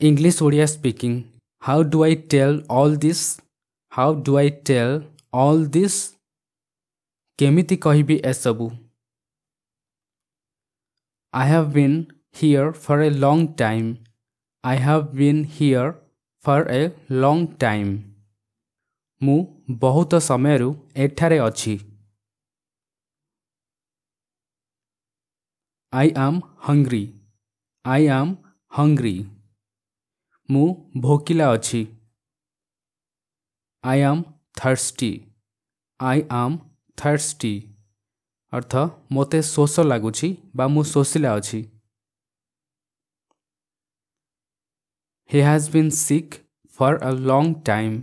English Odia speaking. How do I tell all this? How do I tell all this? Kemiti କହିବି esabu. I have been here for a long time. I have been here for a long time. Mu ବହୁତ ସମୟରୁ ଏଠାରେ ଅଛି I am hungry. I am hungry. ମୁଁ ଭୋକିଲା ଅଛି I am ଥର୍ଷ୍ଟି I am ଥର୍ଷ୍ଟି ଅର୍ଥ ମୋତେ ଶୋଷ ଲାଗୁଛି ବା ମୁଁ ଶୋଷିଲା ଅଛି he has been sick for a long time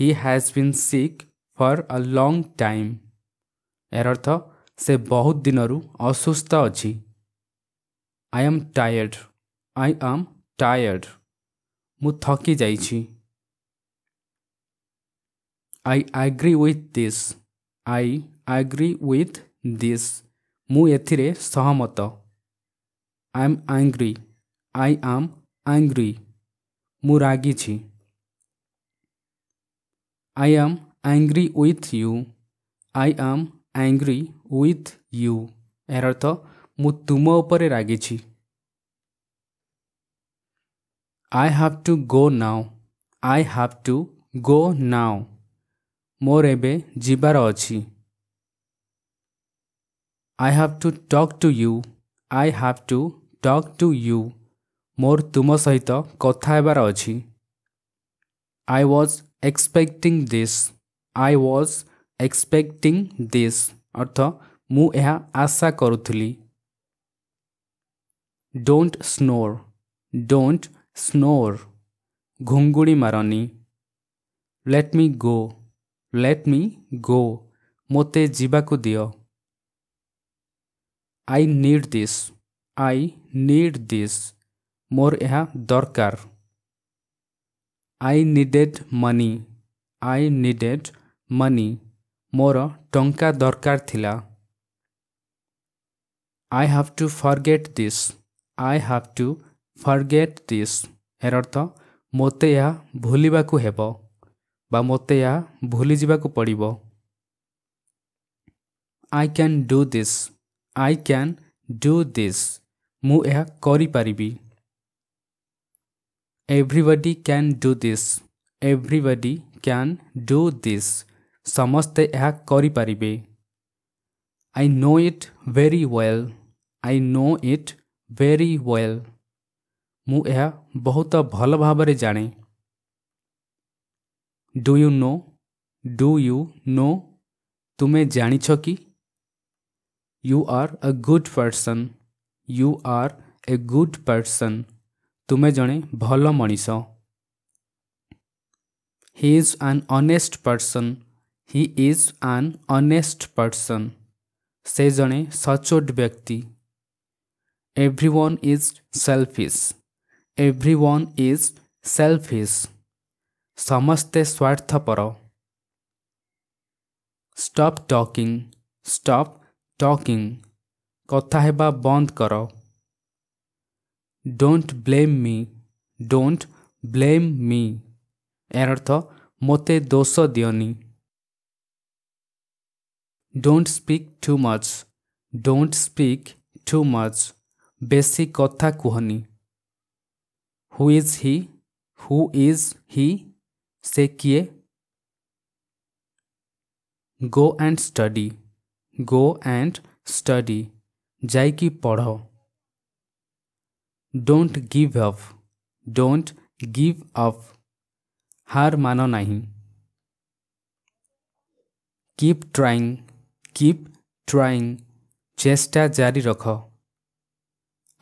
he has been sick for a long time ଏହାର ଅର୍ଥ ସେ ବହୁତ ଦିନରୁ ଅସୁସ୍ଥ ଅଛି ଆଇ ଆମ୍ ଟାୟର୍ଡ଼ ଆଇ ଆମ୍ ଟାୟର୍ଡ଼ ମୁଁ ଥକି ଯାଇଛି I agree with this I agree with this ମୁଁ ଏଥିରେ ସହମତ I am angry I am angry ମୁଁ ରାଗିଛି I am angry with you I am angry with you ଏହାର ଅର୍ଥ ମୁଁ ତୁମ ଉପରେ ରାଗିଛି I have to go now. I have to go now. মোর এবে যিবার I have to talk to you. I have to talk to you. More তুম সহিত কথা হবার I was expecting this. I was expecting this. অর্থ মু এহা আশা করুথলি Don't snore. Don't snore, ghunguri marani. Let me go, let me go, mote jibaku dio. I need this, I need this, ମୋର ଏହା ଦରକାର I needed money I needed money ମୋର ଟଙ୍କା ଦରକାର ଥିଲା I have to forget this I have to forget this ଏର ଅର୍ଥ ମୋତେ ଏହା ଭୁଲିବାକୁ ହେବ ବା ମୋତେ ଏହା ଭୁଲିଯିବାକୁ ପଡ଼ିବ I can do this I can do this ମୁଁ ଏହା କରିପାରିବି everybody can do this everybody can do this ସମସ୍ତେ ଏହା କରିପାରିବେ I know it very well I know it very well मुझ बहुत भल भाव जाने do you know do you know तुम्हें जाच कि you are a good person you are a good person तुम्हें जड़े भल मनीष he is an honest person हि इज आन अनेस्ट पर्सन से जड़े सचोट व्यक्ति everyone is selfish everyone is selfish. Samaste swarthapara. Stop talking. Stop talking. Kothaheba bond karo. Don't blame me. Don't blame me. Ertho mote doso dioni. Don't speak too much. Don't speak too much. Besi kotha kuhani. Who is he who is he से किए go and study go and study जाए कि पढ़ो don't give up don't give up हार मानो नहीं keep trying keep trying चेष्टा जारी रखो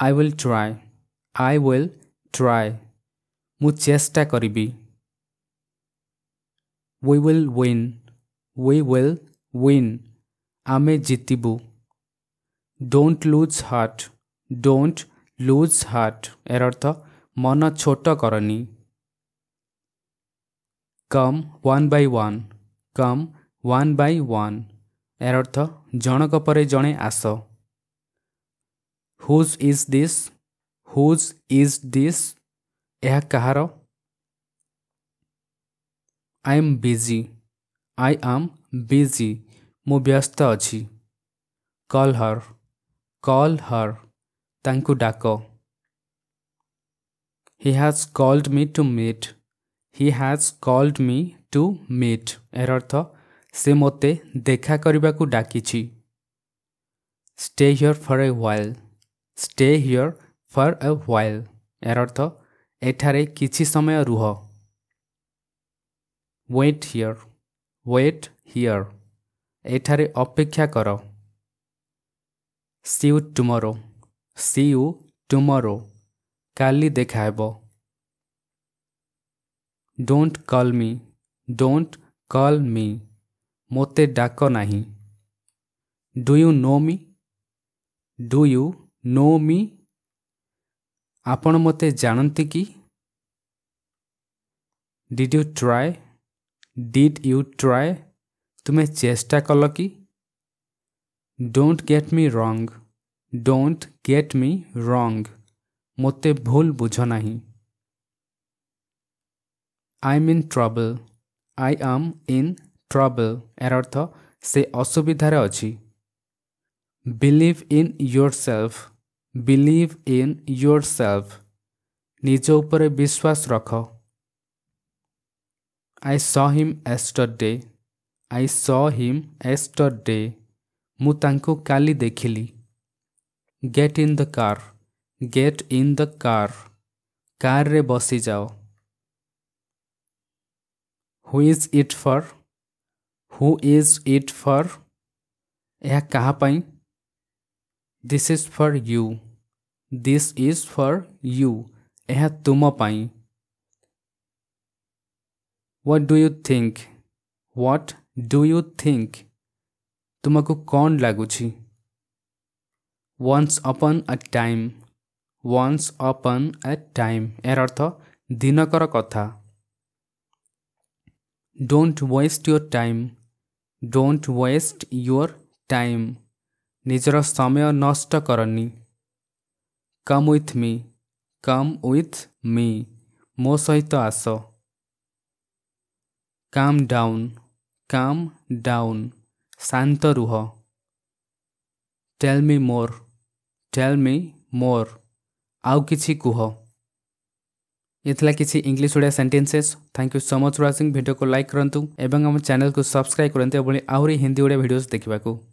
I will try I will try म चेष्टा कि ओल्ल विन् उल्ल विन् आमे जितु डोन्ट लुज हट डोट लुज हट या अर्थ मन छोट गर नि कम वान् बम् वान् बर्थ जोक जे आस who is this whose is this ଏହା କାହାର I am busy I am busy ମୁଁ ବ୍ୟସ୍ତ ଅଛି କଲ୍ ହର୍ କଲ୍ ହର୍ ତାଙ୍କୁ ଡାକ he has called me to meet he has called me to meet ଏହାର ଅର୍ଥ ସେ ମୋତେ ଦେଖା କରିବାକୁ ଡାକିଛି stay here for a while stay here for a while ଏହାର ଅର୍ଥ ଏଠାରେ କିଛି ସମୟ ରୁହ ୱେଟ୍ ହିଅର୍ ୱେଟ୍ ହିଅର୍ ଏଠାରେ ଅପେକ୍ଷା କର see you tomorrow see you tomorrow କାଲି ଦେଖାହେବ don't call me don't call me ମୋତେ ଡାକ ନାହିଁ ଡୁ ୟୁ ନୋ ମି ଡୁ ୟୁ ନୋ ମି ଆପଣ ମୋତେ ଜାଣନ୍ତି କି did you try did you try ତୁମେ ଚେଷ୍ଟା କଲ କି ଡୋଣ୍ଟ ଗେଟ୍ ମି ରଙ୍ଗ ଡୋଣ୍ଟ ଗେଟ୍ ମି ରଙ୍ଗ ମୋତେ ଭୁଲ ବୁଝ ନାହିଁ I mean trouble I am in trouble এর অর্থ সে অসুবিধাରେ ଅଛି believe in yourself believe in yourself निज उपर विश्वास रख आई स हिम एस्टर डे आई स हिम एस्टर डे मुझे काली देखिली get in the car get in the car कारे बसी जाओ who is it for who is it for यह कहाँ पाई this is for you this is for you ଏହା ତୁମ ପାଇଁ what do you think what do you think ତୁମକୁ କ'ଣ ଲାଗୁଛି once upon a time once upon a time ଏହାର ଅର୍ଥ ଦିନକର କଥା don't waste your time don't waste your time ନିଜର ସମୟ ନଷ୍ଟ କରନି କମ୍ ୱିଥ୍ ମି କମ୍ ୱିଥ୍ ମି ମୋ ସହିତ ଆସ କାମ୍ ଡାଉନ୍ କାମ୍ ଡାଉନ୍ ଶାନ୍ତ ରୁହ ଟେଲ୍ ମି ମୋର୍ ଟେଲ୍ ମି ମୋର୍ ଆଉ କିଛି କୁହ ଏ ଥିଲା କିଛି English Odia sentences thank you so much watching ଭିଡ଼ିଓକୁ ଲାଇକ୍ କରନ୍ତୁ ଏବଂ ଆମ ଚ୍ୟାନେଲ୍କୁ ସବସ୍କ୍ରାଇବ୍ କରନ୍ତୁ ଏଭଳି ଆହୁରି ହିନ୍ଦୀ ଓଡ଼ିଆ ଭିଡ଼ିଓଜ୍ ଦେଖିବାକୁ